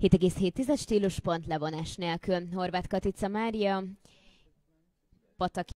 7,7 stíluspont levonás nélkül. Horváth Katica Mária, Pataki.